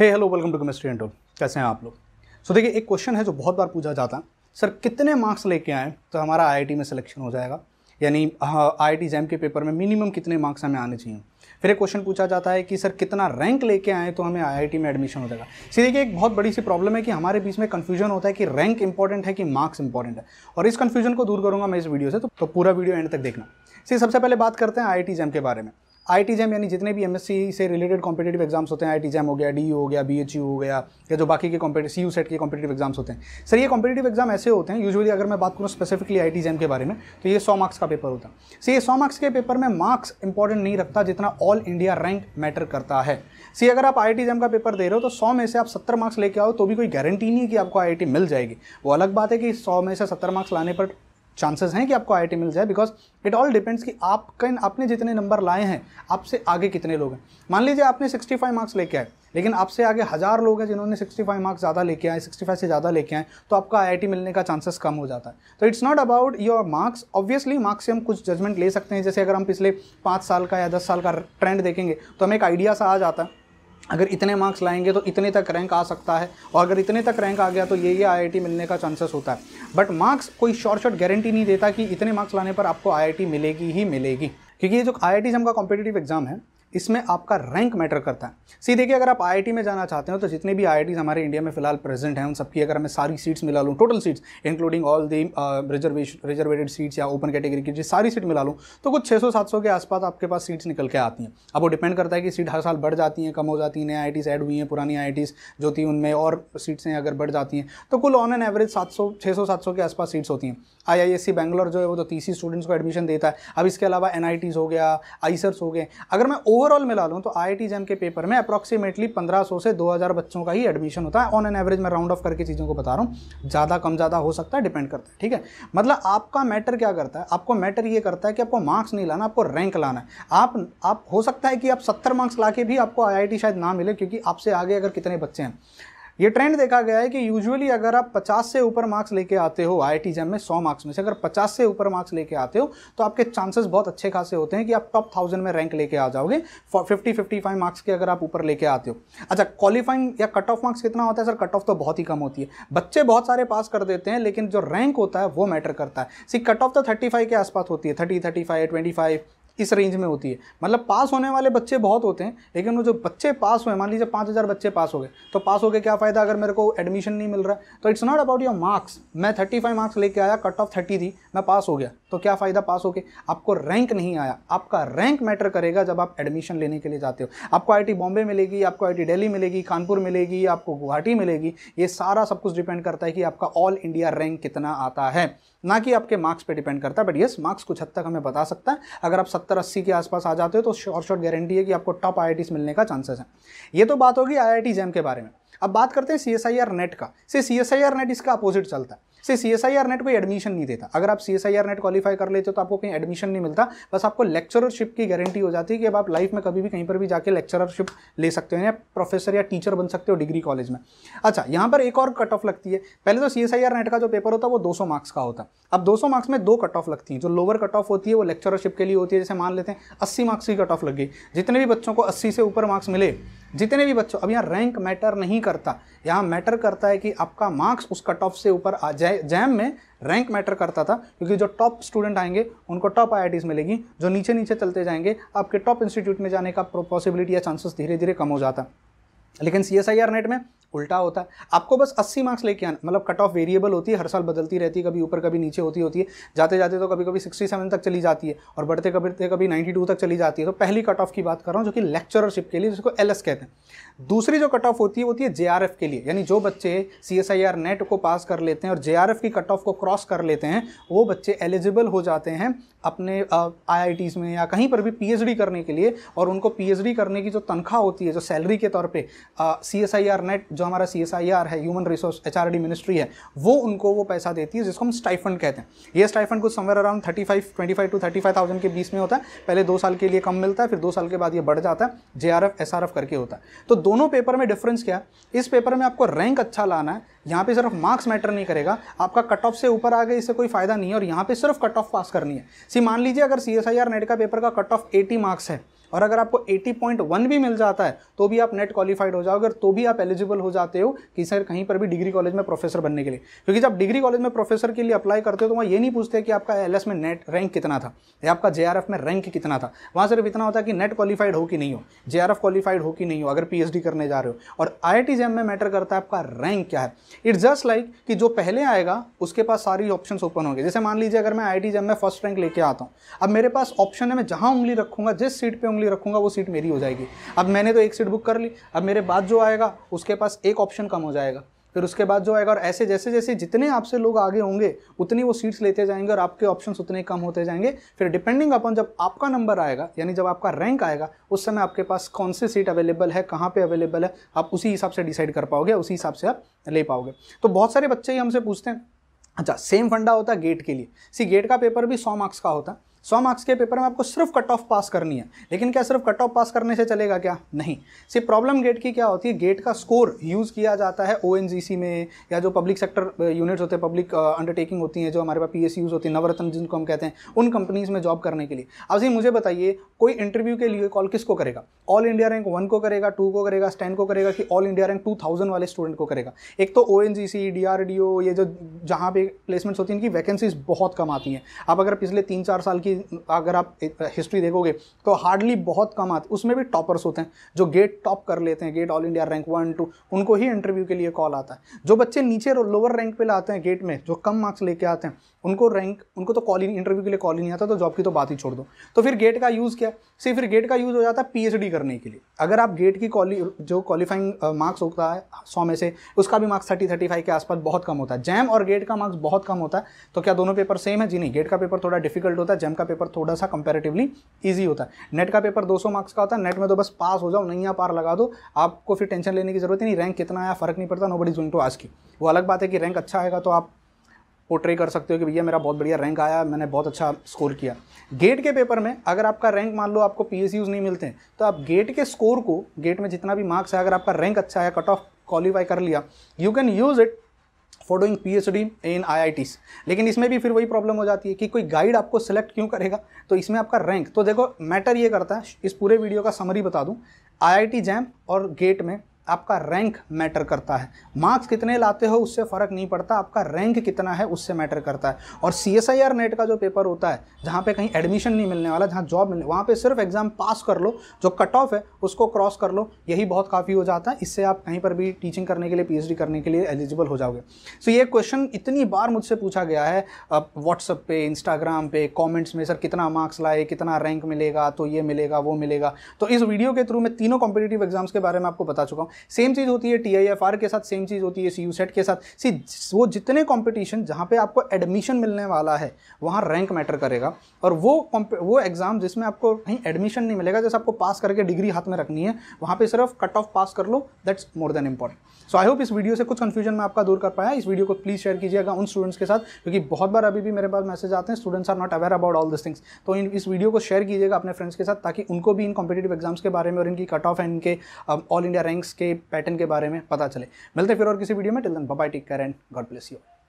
hey hello welcome to chemistry and कैसे हैं आप लोग सो so, देखिए एक क्वेश्चन है जो बहुत बार पूछा जाता है सर कितने मार्क्स लेके आएँ तो हमारा आईआईटी में सिलेक्शन हो जाएगा यानी आईआईटी हाँ, जैम e के पेपर में मिनिमम कितने मार्क्स हमें आने चाहिए फिर एक क्वेश्चन पूछा जाता है कि सर कितना रैंक लेके आए तो हमें आई में एडमिशन हो जाएगा सी देखिए एक बहुत बड़ी सी प्रॉब्लम है कि हमारे बीच में कन्फ्यूजन होता है कि रैंक इंपॉर्टेंट है कि मार्क्स इंपॉर्टेंट है और इस कन्फ्यूजन को दूर करूंगा मैं इस वीडियो से तो, तो पूरा वीडियो एंड तक देखना सी सबसे पहले बात करते हैं आई जैम e के बारे में आई टी जैम यानी जितने भी एम एस सी से रिलेटेड कॉम्पिटेटिव एग्जाम्स होते हैं आई टी जैम हो गया डी e हो गया बी एच यू हो गया या जो बाकी के कॉम्पिटेटिव सी यू सेट के कॉम्पिटेटिव एग्जाम्स होते हैं सर ये कॉम्पिटेटिव एग्जाम ऐसे होते हैं यूजुअली अगर मैं बात करूँ स्पेसिफिकली आई टी जैम के बारे में तो ये सौ मार्क्स का पेपर होता है सी ये सौ मार्क्स के पेपर में मार्क्स इंपॉर्टेंट नहीं रखता जितना ऑल इंडिया रैंक मैटर करता है सी अगर आप आई टी जैम का पेपर दे रहे हो तो सौ में से आप सत्तर मार्क्स लेके आओ तो भी कोई गारंटी नहीं है कि आपको आई मिल जाएगी वो अलग बात है कि सौ में से सत्तर मार्क्स लाने पर चांसेस हैं कि आपको आई मिल जाए बिकॉज इट ऑल डिपेंड्स कि आप आपका आपने जितने नंबर लाए हैं आपसे आगे कितने लोग हैं मान लीजिए आपने 65 मार्क्स लेके आए लेकिन आपसे आगे हज़ार लोग हैं जिन्होंने 65 मार्क्स ज़्यादा लेके आए 65 से ज़्यादा लेके आए तो आपका आई मिलने का चांसेस कम हो जाता है तो it's not about your marks obviously marks से हम कुछ जजमेंट ले सकते हैं जैसे अगर हम पिछले पाँच साल का या दस साल का ट्रेंड देखेंगे तो हमें एक आइडिया सा आ जाता है अगर इतने मार्क्स लाएंगे तो इतने तक रैंक आ सकता है और अगर इतने तक रैंक आ गया तो ये ये आईआईटी मिलने का चांसेस होता है बट मार्क्स कोई शॉर्ट शॉर्ट गारंटी नहीं देता कि इतने मार्क्स लाने पर आपको आईआईटी मिलेगी ही मिलेगी क्योंकि ये जो आई आई का कॉम्पिटेटिव एग्जाम है इसमें आपका रैंक मैटर करता है सी देखिए अगर आप आईआईटी में जाना चाहते हो तो जितने भी आई हमारे इंडिया में फिलहाल प्रेजेंट हैं उन सबकी अगर मैं सारी सीट्स मिला लूँ total seats including all the reservation reserved seats या ओपन कैटेगरी की सारी सीट मिला लूँ तो कुछ छः सौ के आसपास आपके पास सीट्स निकल के आती हैं अब वो डिपेंड करता है कि सीट हर साल बढ़ जाती हैं कम हो जाती हैं नई आई ऐड हुई हैं पुरानी आई जो थी उनमें और सीट्स हैं अगर बढ़ जाती हैं तो कुल ऑन एन एवरेज सात सौ छः के आसपास सीट्स होती हैं आई बैंगलोर जो है वो तो तीस स्टूडेंट्स को एडमिशन देता है अब इसके अलावा एन हो गया आईसर्स हो गए अगर मैं ओ ओवरऑल मिला लूँ तो आई जैम के पेपर में अप्रॉक्सीमेटली 1500 से 2000 बच्चों का ही एडमिशन होता है ऑन एन एवरेज मैं राउंड ऑफ करके चीज़ों को बता रहा हूँ ज़्यादा कम ज़्यादा हो सकता है डिपेंड करता है ठीक है मतलब आपका मैटर क्या करता है आपको मैटर ये करता है कि आपको मार्क्स नहीं लाना आपको रैंक लाना है आप, आप हो सकता है कि आप सत्तर मार्क्स ला भी आपको आई शायद ना मिले क्योंकि आपसे आगे अगर कितने बच्चे हैं ये ट्रेंड देखा गया है कि यूजुअली अगर आप 50 से ऊपर मार्क्स लेके आते हो आई आई में 100 मार्क्स में से अगर 50 से ऊपर मार्क्स लेके आते हो तो आपके चांसेस बहुत अच्छे खासे होते हैं कि आप टॉप थाउजेंड में रैंक लेके आ जाओगे फिफ्टी फिफ्टी फाइव मार्क्स के अगर आप ऊपर लेके आते हो अच्छा क्वालिफाइंग या कट ऑफ मार्क्स कितना होता है सर कट ऑफ तो बहुत ही कम होती है बच्चे बहुत सारे पास कर देते हैं लेकिन जो रैंक होता है वो मैटर करता है सी कट ऑफ तो थर्टी के आसपास होती है thirty thirty five twenty five इस रेंज में होती है मतलब पास होने वाले बच्चे बहुत होते हैं लेकिन वो जो बच्चे पास हुए मान लीजिए पाँच हज़ार बच्चे पास हो गए तो पास हो गए क्या फ़ायदा अगर मेरे को एडमिशन नहीं मिल रहा है तो it's not about your marks मैं थर्टी फाइव मार्क्स लेके आया कट ऑफ थर्टी थी मैं पास हो गया तो क्या फ़ायदा पास होके आपको रैंक नहीं आया आपका रैंक मैटर करेगा जब आप एडमिशन लेने के लिए जाते हो आपको आई बॉम्बे मिलेगी आपको आई दिल्ली मिलेगी कानपुर मिलेगी आपको गुवाहाटी मिलेगी ये सारा सब कुछ डिपेंड करता है कि आपका ऑल इंडिया रैंक कितना आता है ना कि आपके मार्क्स पे डिपेंड करता है बट येस मार्क्स कुछ हद तक हमें बता सकता है अगर आप सत्तर सत्तर अस्सी के आसपास आ जाते हो तो शॉर्ट शॉर्ट गारंटी है कि आपको टॉप आई मिलने का चांसेस है ये तो बात होगी आई आई जैम के बारे में अब बात करते हैं C S I R NET का से C S I R NET इसका अपोजिट चलता है से C S I R NET कोई एडमिशन नहीं देता अगर आप C S I R NET qualify कर लेते हो तो आपको कहीं एडमिशन नहीं मिलता बस आपको लेक्चरशिप की गारंटी हो जाती है कि अब आप लाइफ में कभी भी कहीं पर भी जाकर लेक्चरशिप ले सकते हो या प्रोफेसर या टीचर बन सकते हो डिग्री कॉलेज में अच्छा यहाँ पर एक और कट ऑफ लगती है पहले तो C S I R NET का जो पेपर होता है वो दो सौ मार्क्स का होता है अब दो सौ मार्क्स में दो कट ऑफ लगती है जो लोअर कट ऑफ होती है वो लेक्चरशिप के लिए होती है जैसे मान लेते हैं अस्सी मार्क्स की कट ऑफ लग गई जितने भी बच्चों को अस्सी से ऊपर मार्क्स मिले जितने भी बच्चों अब यहाँ रैंक मैटर नहीं करता यहाँ मैटर करता है कि आपका मार्क्स उस कट ऑफ से ऊपर आ जाए जैम में रैंक मैटर करता था क्योंकि जो टॉप स्टूडेंट आएंगे उनको टॉप आई मिलेगी जो नीचे नीचे चलते जाएंगे आपके टॉप इंस्टीट्यूट में जाने का पॉसिबिलिटी या चांसेस धीरे धीरे कम हो जाता लेकिन C S I R NET में उल्टा होता है आपको बस 80 मार्क्स लेके आना मतलब कट ऑफ वेरिएबल होती है हर साल बदलती रहती है कभी ऊपर कभी नीचे होती होती है जाते जाते तो कभी कभी 67 तक चली जाती है और बढ़ते कभी कभी 92 तक चली जाती है तो पहली कट ऑफ की बात कर रहा हूँ जो कि लेक्चरशिप के लिए जिसको एल कहते हैं दूसरी जो कट ऑफ होती है वो होती है जे के लिए यानी जो बच्चे सी एस नेट को पास कर लेते हैं और जे की कट ऑफ को क्रॉस कर लेते हैं वो बच्चे एलिजिबल हो जाते हैं अपने आई में या कहीं पर भी पीएचडी करने के लिए और उनको पीएचडी करने की जो तनख्वाह होती है जो सैलरी के तौर पे C S I R NET जो हमारा सी एस आई आर है human resource H R D ministry है वो उनको वो पैसा देती है जिसको हम स्टाइफंड कहते हैं ये स्टाइफंड कुछ somewhere around thirty five twenty five to thirty five thousand के बीच में होता है पहले दो साल के लिए कम मिलता है फिर दो साल के बाद ये बढ़ जाता है J R F S R F करके होता है तो दोनों पेपर में डिफरेंस क्या है इस पेपर में आपको रैंक अच्छा लाना है यहाँ पे सिर्फ मार्क्स मैटर नहीं करेगा आपका कट ऑफ से ऊपर आ गए इससे कोई फायदा नहीं है और यहाँ पे सिर्फ कट ऑफ पास करनी है सी मान लीजिए अगर C S I R NET का पेपर का कट ऑफ एटी मार्क्स है और अगर आपको 80.1 भी मिल जाता है तो भी आप नेट क्वालिफाइड हो जाओगे तो भी आप एलिजिबल हो जाते हो कि सर कहीं पर भी डिग्री कॉलेज में प्रोफेसर बनने के लिए क्योंकि जब डिग्री कॉलेज में प्रोफेसर के लिए अप्लाई करते हो तो वहाँ ये नहीं पूछते कि आपका एल में नेट रैंक कितना था या आपका जे में रैंक कितना था वहाँ सिर्फ इतना होता है कि नेट क्वालिफाइड हो कि नहीं हो जे क्वालिफाइड हो कि नहीं हो अगर पी करने जा रहे हो और आई आई में मैटर करता है आपका रैंक क्या है इट्स जस्ट लाइक कि जो पहले आएगा उसके पास सारी ऑप्शन ओपन होंगे जैसे मान लीजिए अगर मैं आई आई में फर्स्ट रैंक लेके आता हूँ अब मेरे पास ऑप्शन है मैं जहाँ उंगली रखूंगा जिस सीट पर उंगली उंगली रखूंगा वो सीट मेरी हो जाएगी अब मैंने तो एक सीट बुक कर ली अब मेरे बाद जो आएगा उसके पास एक ऑप्शन कम हो जाएगा फिर उसके बाद जो आएगा और ऐसे जैसे जैसे जितने आपसे लोग आगे होंगे उतनी वो सीट्स लेते जाएंगे और आपके ऑप्शंस उतने कम होते जाएंगे फिर डिपेंडिंग अपन जब आपका नंबर आएगा यानी जब आपका रैंक आएगा उस समय आपके पास कौन सी सीट अवेलेबल है कहाँ पे अवेलेबल है आप उसी हिसाब से डिसाइड कर पाओगे उसी हिसाब से आप ले पाओगे तो बहुत सारे बच्चे ही हमसे पूछते हैं अच्छा सेम फंडा होता है गेट के लिए सी गेट का पेपर भी सौ मार्क्स का होता है सौ मार्क्स के पेपर में आपको सिर्फ कट ऑफ पास करनी है लेकिन क्या सिर्फ कट ऑफ पास करने से चलेगा क्या नहीं सिर्फ प्रॉब्लम गेट की क्या होती है गेट का स्कोर यूज़ किया जाता है ओ में या जो पब्लिक सेक्टर यूनिट्स होते हैं पब्लिक अंडरटेकिंग uh, होती हैं जो हमारे पास पी एस यूज होती है नवरत्न जिनको हम कहते हैं उन कंपनीज़ में जॉब करने के लिए अब जी मुझे बताइए कोई इंटरव्यू के लिए कॉल किसको करेगा ऑल इंडिया रैंक वन को करेगा टू को करेगा स्टैंड को करेगा कि all India rank two thousand वाले स्टूडेंट को करेगा एक तो O N G C D R D O ये जो जहाँ पे प्लेसमेंट्स होती हैं इनकी वैकेंसीज बहुत कम आती हैं आप अगर पिछले तीन चार साल की की अगर आप हिस्ट्री देखोगे तो हार्डली बहुत कम आते उसमें भी टॉपर्स होते हैं जो गेट टॉप कर लेते हैं GATE all India rank one two उनको ही इंटरव्यू के लिए कॉल आता है जो बच्चे नीचे लोअर रैंक पे लाते हैं गेट में जो कम मार्क्स लेके आते हैं उनको रैंक उनको तो कॉल इंटरव्यू के लिए कॉल ही नहीं आता तो जॉब की तो बात ही छोड़ दो तो फिर गेट का यूज़ क्या सिर्फ फिर गेट का यूज़ हो जाता है पीएचडी करने के लिए अगर आप गेट की क्वाली जो क्वालिफाइंग मार्क्स होता है सौ में से उसका भी मार्क्स थर्टी थर्टी फाइव के आसपास बहुत कम होता है जैम और गेट का मार्क्स बहुत कम होता है तो क्या दोनों पेपर सेम है जी नहीं गेट का पेपर थोड़ा डिफिकल्ट होता है जैम का पेपर थोड़ा सा कंपेरेटिवली ईजी होता है नेट का पेपर दो मार्क्स का होता है नेट में तो बस पास हो जाओ नैया पार लगा दो आपको फिर टेंशन लेने की जरूरत नहीं रैंक कितना आया फर्क नहीं पड़ता नो बडी जून टू आज की वो अलग बात है कि रैंक अच्छा आएगा तो आप पोर्ट्रे कर सकते हो कि भैया मेरा बहुत बढ़िया रैंक आया मैंने बहुत अच्छा स्कोर किया गेट के पेपर में अगर आपका रैंक मान लो आपको पी नहीं मिलते हैं तो आप गेट के स्कोर को गेट में जितना भी मार्क्स है अगर आपका रैंक अच्छा है कट ऑफ क्वालिफाई कर लिया you can use it for doing P H D in I I लेकिन इसमें भी फिर वही प्रॉब्लम हो जाती है कि कोई गाइड आपको सेलेक्ट क्यों करेगा तो इसमें आपका रैंक तो देखो मैटर ये करता है इस पूरे वीडियो का समरी बता दूँ आई आई टी जैम और गेट में आपका रैंक मैटर करता है मार्क्स कितने लाते हो उससे फ़र्क नहीं पड़ता आपका रैंक कितना है उससे मैटर करता है और C S I R NET का जो पेपर होता है जहाँ पे कहीं एडमिशन नहीं मिलने वाला जहाँ जॉब मिलने वहाँ पे सिर्फ एग्ज़ाम पास कर लो जो कट ऑफ है उसको क्रॉस कर लो यही बहुत काफ़ी हो जाता है इससे आप कहीं पर भी टीचिंग करने के लिए पी करने के लिए एलिजिबल हो जाओगे सो so, ये क्वेश्चन इतनी बार मुझसे पूछा गया है व्हाट्सअप पे इंस्टाग्राम पे कॉमेंट्स में सर कितना मार्क्स लाए कितना रैंक मिलेगा तो ये मिलेगा वो मिलेगा तो इस वीडियो के थ्रू मैं तीनों कॉम्पिटेटिव एग्जाम्स के बारे में आपको बता चुका हूँ सेम चीज़ होती है टी के साथ सेम चीज़ होती है सी के साथ सी वो जितने कॉम्पिटिशन जहाँ पर आपको एडमिशन मिलने वाला है वहाँ रैंक मैटर करेगा और वो वो एग्ज़ाम जिसमें आपको कहीं एडमिशन नहीं मिलेगा जैसे आपको पास करके डिग्री हाथ में रखनी है वहाँ पर सिर्फ कट ऑफ पास कर लो that's more than important so I hope इस वीडियो से कुछ कन्फ्यूजन मैं आपका दूर कर पाया इस वीडियो को प्लीज़ शेयर कीजिएगा उन स्टूडेंट्स के साथ क्योंकि बहुत बार अभी भी मेरे पास मैसेज आते हैं students are not aware about all this things तो इस वीडियो को शेयर कीजिएगा अपने फ्रेंड्स के साथ ताकि उनको भी इन कॉम्पिटेटिव एग्जाम्स के बारे में और इनकी कट ऑफ एंड इनके ऑल इंडिया रैंक्स इसके पैटर्न के बारे में पता चले मिलते फिर और किसी वीडियो में till then bye take care and God bless you